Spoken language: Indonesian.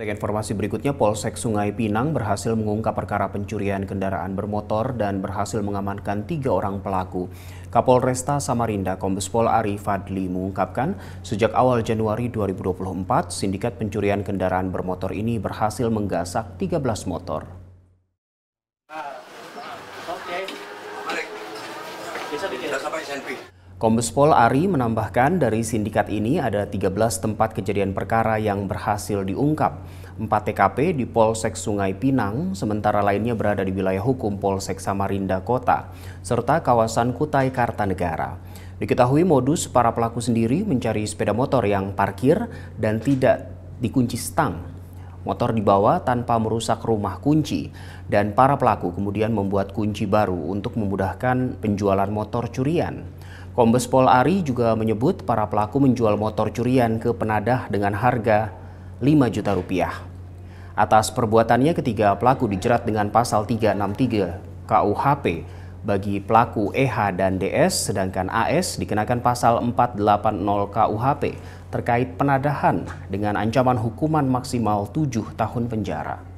Kita informasi berikutnya, Polsek Sungai Pinang berhasil mengungkap perkara pencurian kendaraan bermotor dan berhasil mengamankan tiga orang pelaku. Kapolresta Samarinda Kombes Pol Ari Fadli mengungkapkan, sejak awal Januari 2024, sindikat pencurian kendaraan bermotor ini berhasil menggasak 13 motor. Oke. Bisa Kombes Pol Ari menambahkan dari sindikat ini ada 13 tempat kejadian perkara yang berhasil diungkap. 4 TKP di Polsek Sungai Pinang, sementara lainnya berada di wilayah hukum Polsek Samarinda Kota, serta kawasan Kutai Kartanegara. Diketahui modus para pelaku sendiri mencari sepeda motor yang parkir dan tidak dikunci stang Motor dibawa tanpa merusak rumah kunci dan para pelaku kemudian membuat kunci baru untuk memudahkan penjualan motor curian. Kombes Pol Ari juga menyebut para pelaku menjual motor curian ke penadah dengan harga 5 juta rupiah. Atas perbuatannya ketiga pelaku dijerat dengan pasal 363 KUHP bagi pelaku EH dan DS sedangkan AS dikenakan pasal 480 KUHP terkait penadahan dengan ancaman hukuman maksimal 7 tahun penjara.